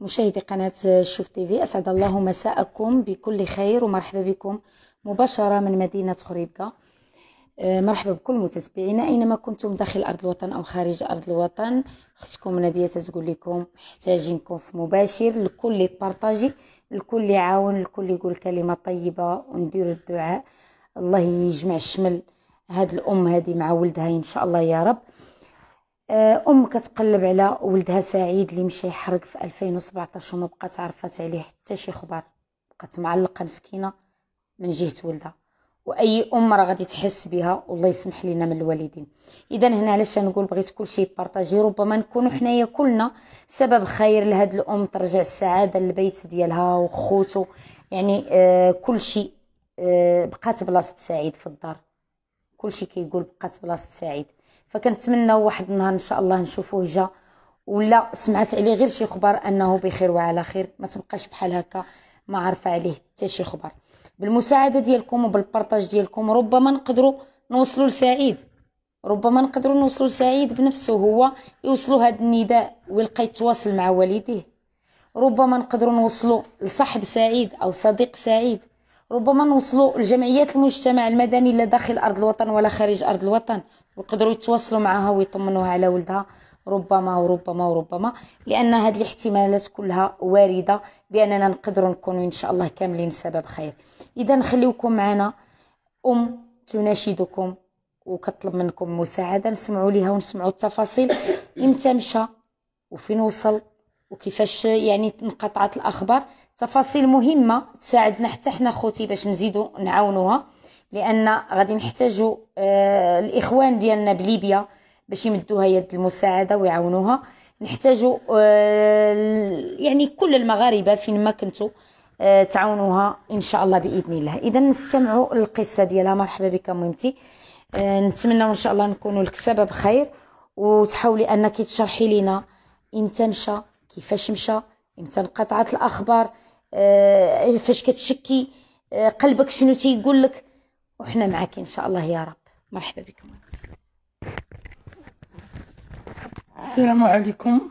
مشاهدي قناة شوف تيفي أسعد الله مساءكم بكل خير ومرحبا بكم مباشرة من مدينة خريبكة آه، مرحبا بكل متتبعينا أينما كنتم داخل أرض الوطن أو خارج أرض الوطن خصكم نادية تقول لكم محتاجينكم في مباشر الكل بارطاجي الكل عاون الكل يقول كلمة طيبة وندير الدعاء الله يجمع الشمل هاد الأم هادي مع ولدها إن شاء الله يا رب آه، ام كتقلب على ولدها سعيد اللي مشى يحرق في 2017 وما بقات عرفات عليه حتى شي خبر بقات معلقه مسكينه من جهه ولدها واي ام راه غادي تحس بها والله يسمح لينا من الوالدين اذا هنا علاش نقول بغيت كلشي بارطاجي ربما نكونوا حنايا كلنا سبب خير لهاد الام ترجع السعاده للبيت ديالها وخوتو يعني آه كلشي آه بقات بلاصه سعيد في الدار كلشي كيقول بقات بلاصه سعيد فكنتمناو واحد النهار ان شاء الله نشوفوه جا ولا سمعت عليه غير شي خبر انه بخير وعلى خير ما تبقاش بحال هكا ما عارفه عليه حتى شي خبر بالمساعده ديالكم وبالبارطاج ديالكم ربما نقدروا نوصلوا لسعيد ربما نقدروا نوصلوا لسعيد بنفسه هو يوصلوا هذا النداء ويلقى يتواصل مع والديه ربما نقدروا نوصلوا لصاحب سعيد او صديق سعيد ربما نوصلوا لجمعيات المجتمع المدني لا داخل ارض الوطن ولا خارج ارض الوطن ويقدروا يتواصلوا معها ويطمنوها على ولدها ربما وربما وربما لان هذه الاحتمالات كلها وارده باننا نقدر نكون ان شاء الله كاملين سبب خير اذا خليوكم معنا ام تناشدكم وكطلب منكم مساعده نسمعوا ليها ونسمعوا التفاصيل امتى مشى وفين وصل وكيفاش يعني انقطعت الاخبار تفاصيل مهمه تساعدنا حتى حنا خوتي باش نزيدوا نعاونوها لان غادي نحتاجوا آه، الاخوان ديالنا بليبيا باش يمدوها يد المساعده ويعاونوها نحتاجوا آه، يعني كل المغاربه فين ما كنتوا آه، تعاونوها ان شاء الله باذن الله اذا نستمعوا للقصه ديالها مرحبا بك ميمتي نتمنى ان شاء الله نكونوا لك سبب خير وتحاولي انك تشرحي لنا امتى مشى كيفاش مشى امتى انقطعت الاخبار فاش كتشكي قلبك شنو تيقول لك وإحنا معك إن شاء الله يا رب مرحبا بكم السلام عليكم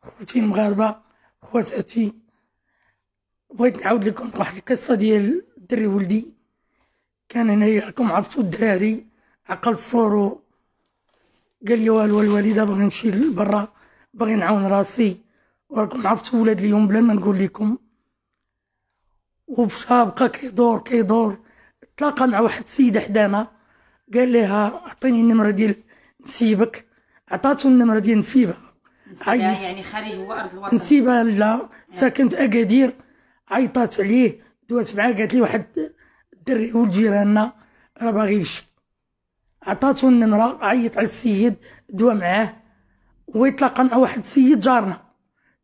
خوتي المغاربة خواتاتي بغيت نعاود لكم واحد القصة ديال دري ولدي كان هنايا راكم عرفتو الدراري عقل الصورو قال لي والو الوالدة باغي نمشي لبرا باغي نعاون راسي وراكم عرفتو ولاد اليوم بلا ما نقول لكم وبشا بقى كيدور كيدور تلاقى مع واحد السيده حدانا قال لها اعطيني النمره ديال نسيبك عطاتو النمره ديال نسيبها عيط يعني خارج هو ارض الوطن نسيبها لا آه. ساكنت اكادير عيطات عليه دوات معاه قالت لي واحد الدري ولد جيراننا راه باغي يمشي عطاتو النمره عيط على السيد دوا معاه ويتلاقى مع واحد السيد جارنا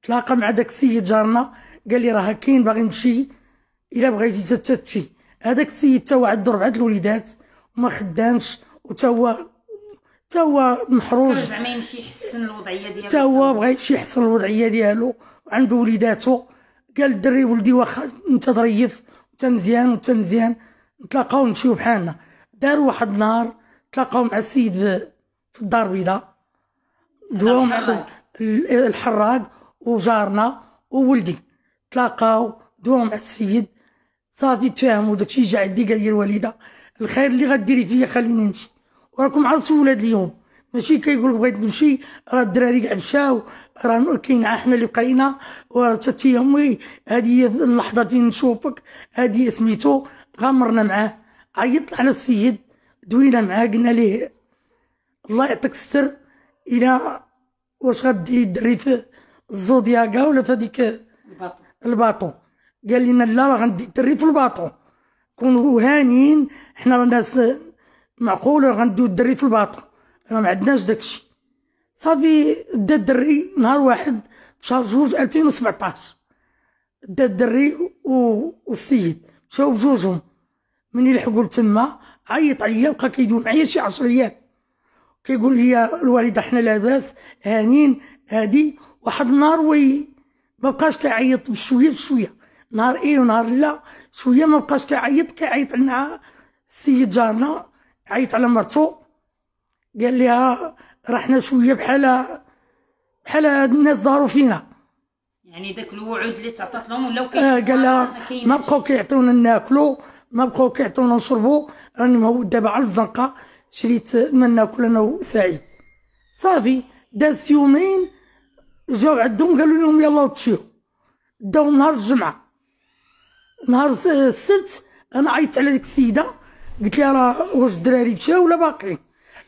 تلاقى مع داك السيد جارنا قال لي راه كاين باغي نمشي الا بغيتي تتشي هذاك السيد تا هو ربعه الوليدات وما خدامش وتا هو تا هو محروج زعما يمشي يحسن الوضعيه ديالو تا هو بغى يمشي يحسن الوضعيه ديالو وعندو وليداتو قال الدري ولدي واخا انت ظريف انت مزيان وانت مزيان نتلاقاو نمشيو بحالنا داروا واحد النهار تلاقاو مع السيد في الدار البيضاء دواو مع الحراق وجارنا وولدي تلاقاو دواو مع السيد صافي تفاهموا وداكشي جا عندي قال لي الوالده الخير اللي غديري فيا خليني نمشي وراكم عرفتوا ولاد اليوم ماشي كيقول بغيت نمشي راه الدراري كاع مشاو راه كاين حنا اللي بقينا وراه تاتي امي هذه هي اللحظه فين نشوفك هذه سميتو غمرنا معاه عيط على السيد دوينا معاه قلنا ليه الله يعطيك السر الى واش غدي الدري في الزودياكا ولا في هذيك الباطو الباطو قال لنا لا راه غندي الدري في الباطو كونوا هانيين حنا راه ناس راه غنديو الدري في الباطو راه ما عندناش داكشي صافي دا الدري نهار واحد في شهر جوج 2017 دا الدري والسيد مشاو بجوجهم من يلحقوا لتما عيط عليا بقى كيدوي معايا شي 10 ايام كيقول لي الوالده حنا لاباس هانين هادي واحد النهار وي ما بقاش كيعيط بشويه بشويه نهار اي ونهار لا شويه ما بقاش كيعيط كيعيط لنا السيد جارنا عيط على مرتو قال ليها راه حنا شويه بحال بحال الناس داروا فينا يعني داك الوعود اللي تعطات لهم ولاو آه قال لها ما بقاو كيعطيونا ناكلو ما بقاو كيعطيونا نشربو راني مهود دابا على الزنقه شريت ما ناكل انا وسعيد صافي داز يومين جاو عندهم قالوا لهم يلاه تشيو داو نهار الجمعه نهار السبت انا عيطت على ديك السيده قلت لها راه واش الدراري مشاو ولا باقيين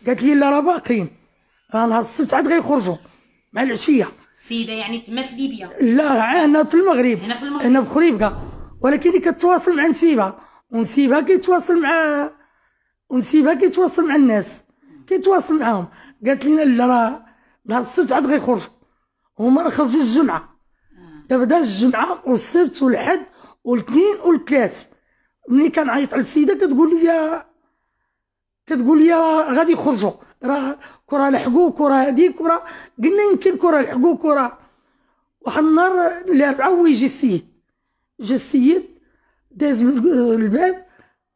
قالت لي لا راه باقيين راه نهار السبت عاد غيخرجوا مع العشيه السيده يعني تما في ليبيا لا هنا في المغرب هنا في المغرب هنا في خريبكه ولكن اللي كتواصل مع نسيبها ونسيبها كيتواصل مع ونسيبها كيتواصل مع الناس كيتواصل معاهم قالت لنا لا راه نهار السبت عاد غيخرجوا هما خرجوا الجمعه آه. دابا داز الجمعه والسبت والحد والاثنين والكاس ملي كنعيط على السيده كتقول لي كتقول لي غادي يخرجوا راه كره لحقوك كره هذه كره قلنا يمكن كره لحقوك كره واحد النهار الاربعه هو يجي السيد جا السيد داز من الباب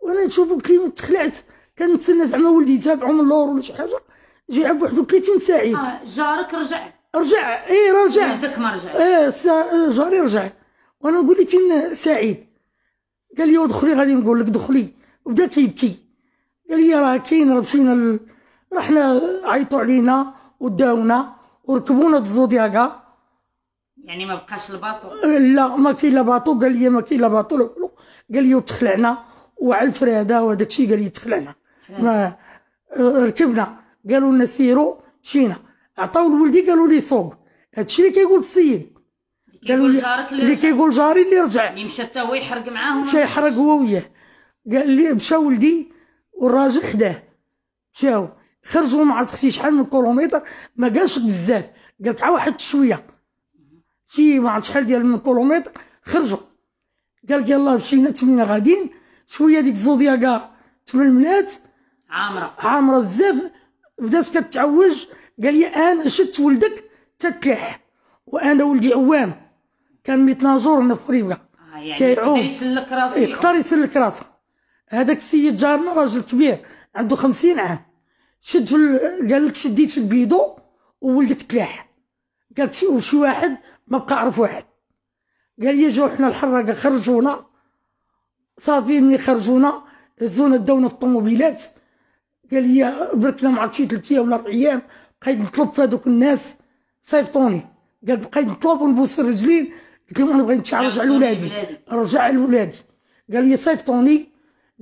وانا نشوفو كي تخلعت كنتسنى زعما ولدي يتابعو من اللور ولا شي حاجه جاي عب 30 ساعه اه جارك رجع رجع ايه رجع داك ما رجعش ايه جاري رجع وانا نقول لك فين سعيد قال لي ادخلي غادي نقول لك دخلي وبدا كيبكي قال لي راه كاين راه مشينا ال... رحنا عيطوا علينا وداونا وركبونا في الزودياكا يعني ما بقاش الباطو لا ما كاين لا باطو قال لي ما كاين لا باطو قال لي وتخلعنا وعلى الفرادة وهذاك الشيء قال لي تخلعنا ما ركبنا قالوا لنا سيروا مشينا عطاو لولدي قالوا لي صوب هادشي اللي كيقول السيد قالوا لي اللي كيقول جاري اللي رجع اللي مشى حتى هو يحرق معاهم مشى يحرق هو وياه قال لي مشى ولدي والراجل حداه مشاو خرجوا مع اختي شحال من كيلومتر ما قالش بزاف قال لك واحد شويه شي ما عرفت شحال ديال من كيلومتر خرجوا قال لك يلاه مشينا تمينا غاديين شويه ديك الزودياكا تململات عامره عامره بزاف بدات كتعوج قال لي انا شت ولدك تكح وانا ولدي عوام كان ميتناجور هنا في فريوكا آه يعني يقدر يسلك راسه إيه، يقدر يسلك راسه هذاك السيد جارنا راجل كبير عنده 50 عام شد في قال لك شديت في البيدو وولدك تلاح قال شي وشي واحد ما بقى عرف واحد قال لي جاو حنا الحراقه خرجونا صافي ملي خرجونا هزونا داونا في الطوموبيلات قال لي بركنا ما عرفت شي ثلاث ايام ولا اربع ايام بقيت نطلب في هذوك الناس صيفطوني قال بقيت نطلب ونبوس في الرجلين قلت لهم انا بغيت نمشي نرجع لولادي نرجع لولادي قال لي صيفطوني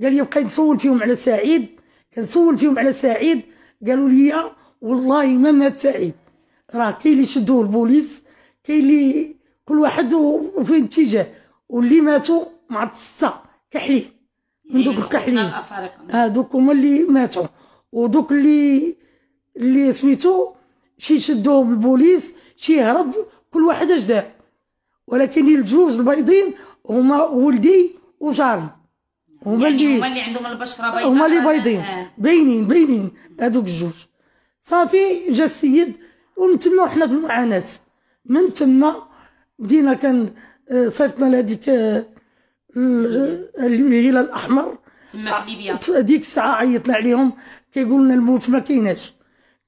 قال لي بقيت نسول فيهم على سعيد كنسول فيهم على سعيد قالوا لي والله ما مات سعيد راه كاين اللي شدوه البوليس كاين اللي كل واحد وفين اتجاه واللي ماتوا مع السته كحلين من دوك إيه، الكحلين نعم، هذوك هما اللي ماتوا ودوك اللي اللي سميتو شي شدوه بالبوليس شي هرب كل واحد اش دار ولكن الجوج البيضين هما ولدي وجاري هما يعني اللي هما اللي عندهم البشره بيضاء هما اللي بيضين آه. باينين باينين هذوك الجوج صافي جا السيد ومن تما وحنا في المعاناه من تما بدينا كان آه، صيفطنا لهذيك آه، الهلال الاحمر تما في ليبيا هذيك الساعه عيطنا عليهم كيقولوا لنا الموت ما كايناش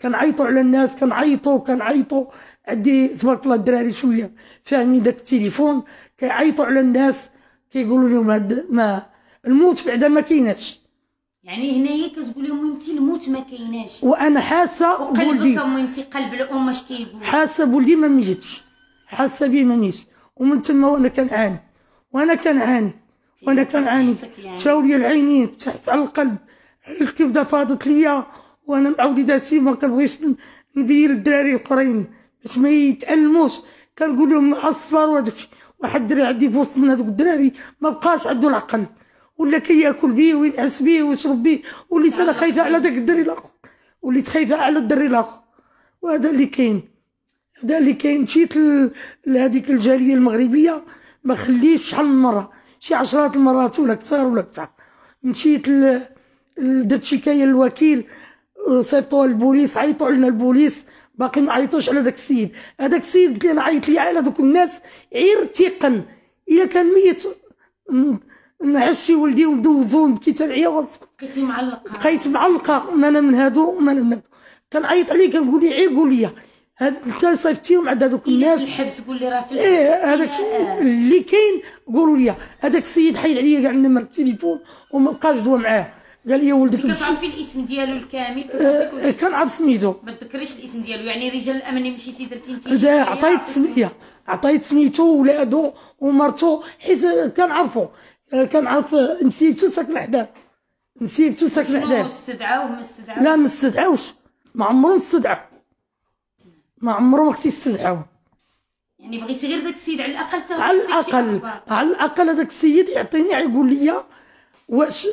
كنعيطوا على الناس كنعيطوا كنعيطوا عندي تبارك الله الدراري شويه فاهمين داك التليفون كيعيطوا على الناس كيقولوا لهم هاد ما الموت بعدا ما كايناش يعني هنايا كتقول لهم انت الموت ما كايناش وانا حاسه بولدي قلبك قلب الام اش كيقول حاسه بولدي ما ميتش حاسه بيه ما ميتش ومن تما وانا كنعاني وانا كنعاني وانا كنعاني تاولي يعني. العينين فتحت على القلب الكبده فاضت ليا وانا مع وليداتي ما كنبغيش نبين للدراري الاخرين باش ما يتعلموش كنقول لهم مع الصبر وهذاك واحد الدري عندي في وسط من هذوك الدراري ما بقاش عنده العقل ولا كياكل بيه وينعس بيه ويشرب بيه وليت انا خايفه آه. على ذاك الدري الاخر وليت خايفه على الدري الاخر وهذا اللي كاين هذا اللي كاين مشيت لهذيك الجاليه المغربيه ما خليتش شحال من مره شي عشرات المرات ولا كثر ولا كثر مشيت درت شكايه للوكيل أه، صيفطوها للبوليس عيطوا لنا البوليس باقي ما عيطوش على داك السيد هذاك السيد قلت له انا عيط لي على دوك الناس غير تيقن الا كان ميت نعشي ولدي وندوزو ونبكيت العيا ونسكت بقيتي معلقه بقيت معلقه ما انا من هادو وما انا من هادو كنعيط عليه كنقول ليه عير قول هاد انت صيفطيهم عند هادوك الناس في الحبس قول لي راه في إيه، الحبس ايه هذاك آه. اللي كاين قولوا لي هذاك السيد حيد عليا كاع النمر التليفون وما بقاش دوا معاه قال لي ولدك مش كتعرفي الاسم ديالو الكامل آه كنعرف سميتو ما تذكريش الاسم ديالو يعني رجال الامن مشيتي درتي انت عطيت سميه عطيت سميتو ولادو ومرتو حيت كنعرفو آه، كنعرف آه، نسيبتو ساكن حداه نسيبتو ساكن حداه استدعاوه ما استدعاوش لا ما استدعاوش ما عمرهم استدعاو ما عمرهم اختي يستدعاوه يعني بغيتي غير داك السيد على الاقل على الاقل على الاقل هذاك السيد يعطيني يقول لي واش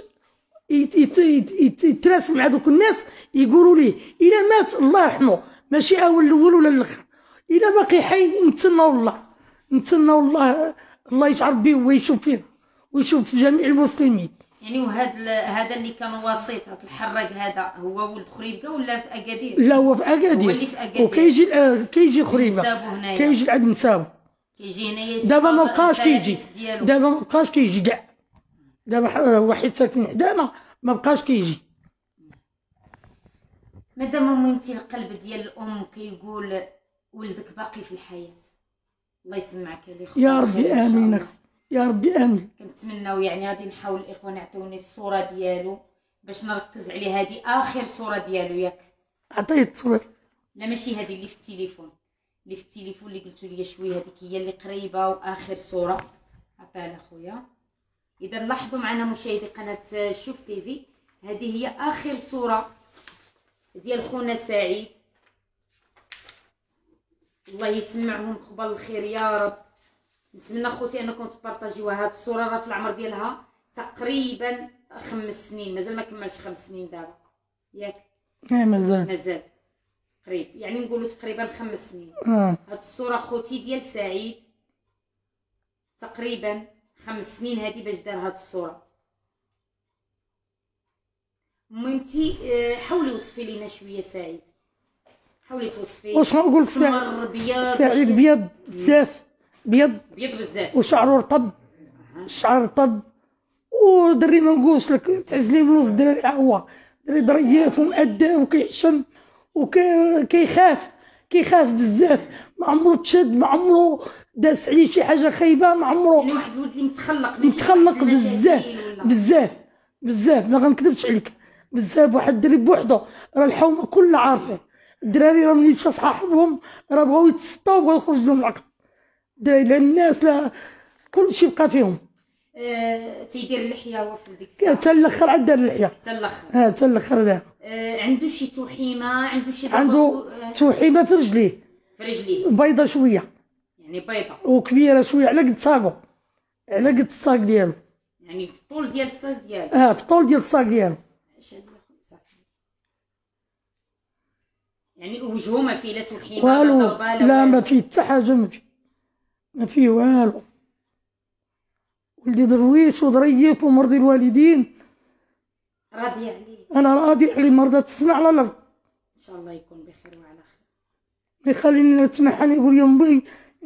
يتراسل مع دوك الناس يقولوا ليه الا مات الله يرحمه ماشي اول الاول ولا الاخر الا باقي حي نتسناو الله نتسناو الله الله يجعل به ويشوف فينا ويشوف في جميع المسلمين يعني وهذا هذا اللي كان وسيط هذا الحراق هذا هو ولد خريبكه ولا في اكادير؟ لا هو في اكادير هو اللي في اكادير وكيجي آه، كيجي خريبكه كيجي عند نسابو كيجي هنايا دابا ما بقاش كيجي دابا ما بقاش كيجي كاع دابا آه، وحيد ساكن حدانا ما بقاش كيجي مادام ميمتي القلب ديال الام كيقول ولدك باقي في الحياه الله يسمعك يا يا ربي امين يا ربي امين كنتمنوا يعني غادي نحاول الاخوان يعطوني الصوره ديالو باش نركز عليه هذه اخر صوره ديالو ياك عطيت الصوره لا ماشي هذه اللي في التليفون اللي في التليفون اللي قلتوا لي شويه هذيك هي اللي قريبه واخر صوره عطيها لاخويا اذا لاحظوا معنا مشاهدي قناه شوف تي في هذه هي اخر صوره ديال خونا سعيد الله يسمعهم قبل الخير يا رب نتمنى خوتي انكم تبارطاجيوها هاد الصوره راه في العمر ديالها تقريبا خمس سنين مازال ما كملش خمس سنين دابا ياك اه مازال مازال قريب يعني نقولوا تقريبا خمس سنين هذه آه. هاد الصوره خوتي ديال سعيد تقريبا خمس سنين هادي باش دار هاد الصوره ميمتي آه، حاولي وصفي لينا شويه سعيد حاولي توصفي واش غنقول سعيد بيض سعيد بيض بزاف بيض بيض بزاف وشعره رطب الشعر رطب ودري ما نقولش لك تعزلي بنص الدراري هو دري ظريف ومؤدب وكيحشم وكيخاف كيخاف بزاف ما عمرو تشد ما عمرو داس عليه شي حاجه خايبه ما عمرو يعني واحد الولد اللي متخلق متخلق بزاف بزاف بزاف ما غنكذبش عليك بزاف واحد الدري بوحدو راه الحومه كلها عارفين الدراري راه ملي مشى صاحبهم راه بغاو يتسطاو بغاو يخرجوا من العقد الدراري لا الناس لا كلشي بقى فيهم أه تيدير اللحيه هو في ديك الساعه حتى الاخر عاد دار اللحيه حتى الاخر اه حتى الاخر عنده شي توحيمه عنده شي عنده توحيمه في رجليه في رجليه بيضه شويه يعني بيضه وكبيره شويه على قد ساقو على قد الساق ديالو يعني في الطول ديال الساق ديالو اه في الطول ديال الساق ديالو يعني وجهه ما فيه لا تلحيم والو لا ما فيه حتى حاجه ما فيه ما فيه والو ولدي درويش وظريف ومرضي الوالدين راضي عليه انا راضي عليه مرضى تسمع على الارض ان شاء الله يكون بخير وعلى خير ما يخليني نسمع انا يقول يا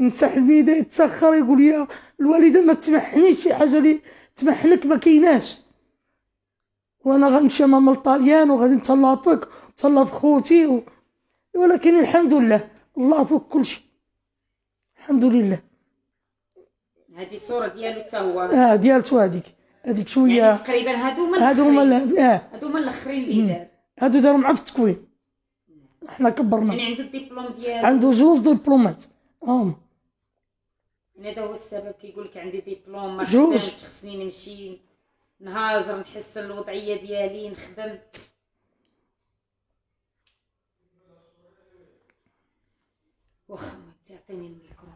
يمسح بيده يتسخر يقول يا الوالده ما تمحنيش شي حاجه لي تمحنك ما كيناش وانا غنمشي امام الطليان وغادي نتهلا فيك نتهلا في خوتي و... ولكن الحمد لله الله فوق كل شيء الحمد لله هذه الصوره ديالو حتى هو اه ديالته هذيك هذيك شويه يعني تقريبا هادو هما هادو هما اه هادو هما الاخرين اللي دار هادو داروا مع في التكوين حنا كبرنا يعني عنده الدبلوم ديالو عنده جوج دبلومات اه يعني هذا هو السبب كيقول لك عندي ديبلوم ما خدمتش خصني نمشي نهاجر نحسن الوضعيه ديالي نخدم واخا تعطيني الميكرو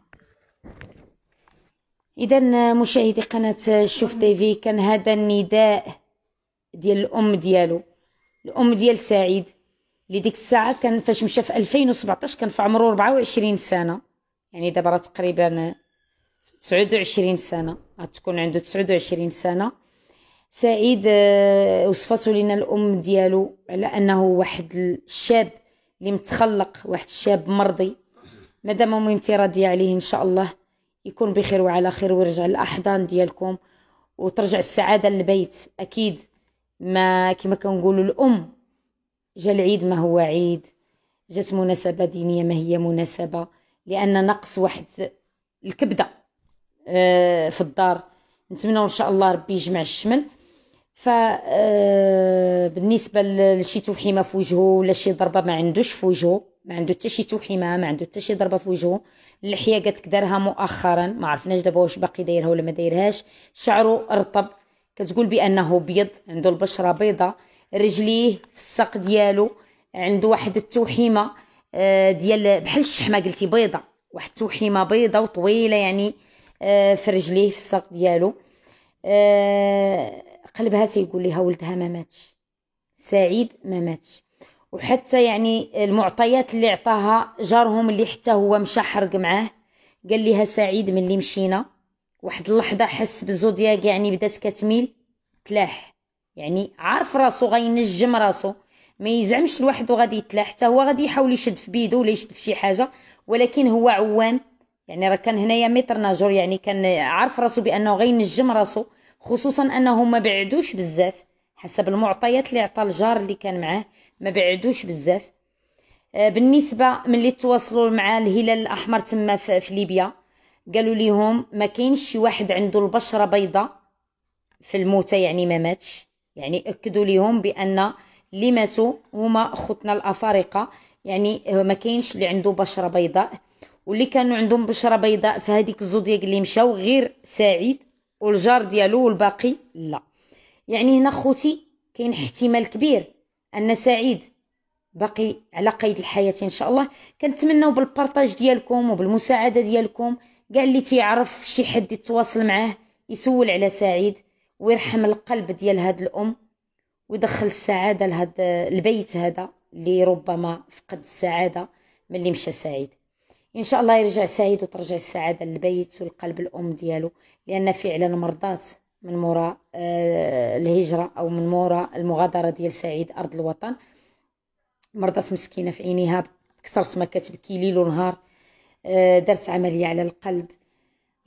اذا مشاهدي قناه شوف تي في كان هذا النداء ديال الام ديالو الام ديال سعيد اللي ديك الساعه كان فاش مشى في 2017 كان في عمره 24 سنه يعني دابا تقريبا تسعود وعشرين سنة غتكون عنده تسعود وعشرين سنة سعيد آه، وصفته لنا الأم ديالو على أنه واحد الشاب اللي متخلق واحد الشاب مرضي مادام ميمتي راضية عليه إن شاء الله يكون بخير وعلى خير ويرجع للأحضان ديالكم وترجع السعادة للبيت أكيد ما كما كنقولوا الأم جا العيد ما هو عيد جات مناسبة دينية ما هي مناسبة لأن نقص واحد الكبدة آه، في الدار نتمنى ان شاء الله ربي يجمع الشمل ف آه، بالنسبه لشي توحيمه في وجهه ولا شي ضربه ما عندوش في وجهه ما عنده حتى شي توحيمه ما عنده حتى شي ضربه في وجهه اللحيه قالت دارها مؤخرا ما عرفناش دابا واش باقي دايرها ولا ما دايرهاش شعره رطب كتقول بانه بيض عنده البشره بيضاء رجليه في الساق ديالو عنده واحد التوحيمه آه، ديال بحال الشحمه قلتي بيضه واحد التوحيمه بيضه وطويله يعني آه، في رجليه في الساق ديالو آه، قلبها تيقول لها ولدها ما ماتش سعيد ما ماتش وحتى يعني المعطيات اللي عطاها جارهم اللي حتى هو مشى حرق معاه قال لها سعيد من اللي مشينا واحد اللحظه حس بالزودياك يعني بدات كتميل تلاح يعني عارف راسو غينجم راسو ما يزعمش لوحده غادي يتلاح حتى هو غادي يحاول يشد في بيدو ولا يشد في شي حاجه ولكن هو عوام يعني راه كان هنايا متر ناجور يعني كان عارف راسو بانه غينجم راسو خصوصا انه ما بعدوش بزاف حسب المعطيات اللي عطى الجار اللي كان معاه ما بعدوش بزاف آه، بالنسبه ملي تواصلوا مع الهلال الاحمر تما في ليبيا قالوا ليهم ما كاينش شي واحد عنده البشره بيضاء في الموتى يعني ما ماتش يعني اكدوا ليهم بان اللي ماتوا هما خوتنا الافارقه يعني ما كاينش اللي عنده بشره بيضاء واللي كانوا عندهم بشره بيضاء في هذيك الزودياك اللي مشاو غير سعيد والجار ديالو والباقي لا يعني هنا خوتي كاين احتمال كبير ان سعيد باقي على قيد الحياه ان شاء الله كنتمناو بالبارطاج ديالكم وبالمساعده ديالكم كاع اللي تيعرف شي حد يتواصل معاه يسول على سعيد ويرحم القلب ديال هاد الام ويدخل السعاده لهاد البيت هذا اللي ربما فقد السعاده ملي مشى سعيد ان شاء الله يرجع سعيد وترجع السعاده للبيت والقلب الام ديالو لان فعلا مرضات من مورا آه، الهجره او من مورا المغادره ديال سعيد ارض الوطن مرضات مسكينه في عينيها كثرت ما كتبكي ليل ونهار آه، درت عمليه على القلب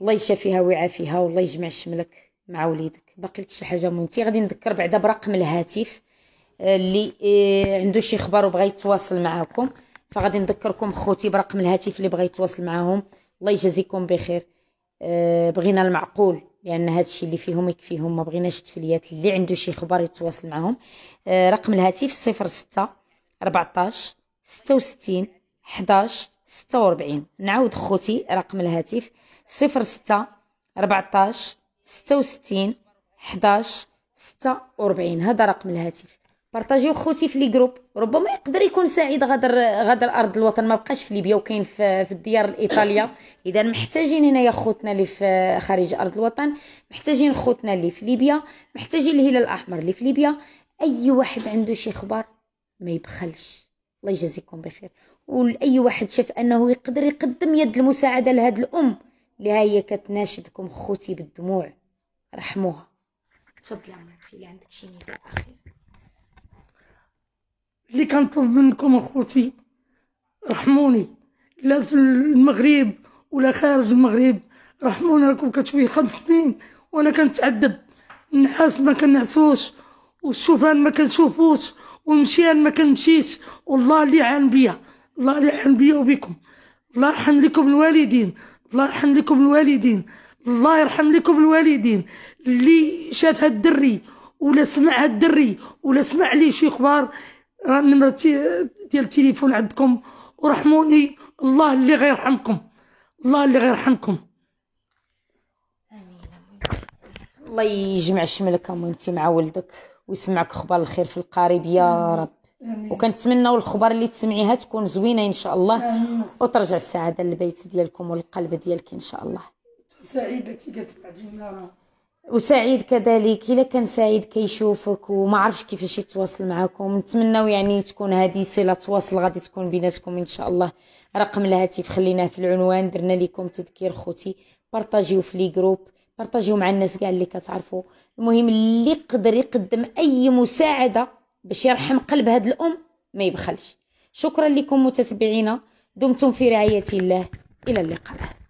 الله يشافيها ويعافيها والله يجمع شملك مع وليدك باقي شي حاجه مهمتي غادي نذكر بعدا برقم الهاتف آه، اللي عنده شي خبر وبغى يتواصل معاكم فغادي نذكركم خوتي برقم الهاتف اللي بغى يتواصل معاهم الله يجازيكم بخير أه بغينا المعقول لان هذا الشيء اللي فيهم يكفيهم ما بغيناش التفليات اللي عنده شي خبر يتواصل معاهم أه رقم الهاتف 06 14 66 11 46 نعاود خوتي رقم الهاتف 06 14 66 11 46 هذا رقم الهاتف بارطاجيو خوتي في لي جروب ربما يقدر يكون سعيد غادر غادر ارض الوطن ما بقاش في ليبيا وكاين في, في الديار الايطاليه اذا محتاجين هنايا خوتنا اللي في خارج ارض الوطن محتاجين خوتنا اللي في ليبيا محتاجين الهلال الاحمر اللي في ليبيا اي واحد عنده شي خبر ما يبخلش الله يجازيكم بخير واي واحد شاف انه يقدر يقدم يد المساعده لهاد الام اللي هي كتناشدكم خوتي بالدموع رحموها تفضلي عمرتي اللي عندك شي نداء اخير اللي كنطلب منكم اخوتي رحموني لا في المغرب ولا خارج المغرب رحمونا راكم كتشوي خمس سنين وانا كنتعذب النعاس ما كنعسوش والشوفان ما كنشوفوش والمشيان ما كنمشيش والله اللي عان بيا الله اللي عان بيا وبكم الله يرحم لكم الوالدين الله يرحم لكم الوالدين الله يرحم لكم الوالدين اللي شاف هاد الدري ولا سمع هاد الدري ولا سمع ليه شي اخبار نمرة ديال التليفون عندكم ورحموني الله اللي غيرحمكم الله اللي غيرحمكم الله يجمع شملك المهم انت مع ولدك ويسمعك اخبار الخير في القريب يا رب وكنتمناو الخبر اللي تسمعيها تكون زوينه ان شاء الله آمين. وترجع السعاده للبيت ديالكم والقلب ديالك ان شاء الله سعيده كي كتسمع فينا راه وسعيد كذلك الا كان سعيد كيشوفك وما عرفش كيفاش يتواصل معكم نتمناو يعني تكون هذه صله تواصل غادي تكون بيناتكم ان شاء الله رقم الهاتف خليناه في العنوان درنا لكم تذكير خوتي بارطاجيو في لي جروب بارطاجيو مع الناس كاع اللي كتعرفوا المهم اللي يقدر يقدم اي مساعده باش يرحم قلب هاد الام ما يبخلش شكرا لكم متتبعينا دمتم في رعايه الله الى اللقاء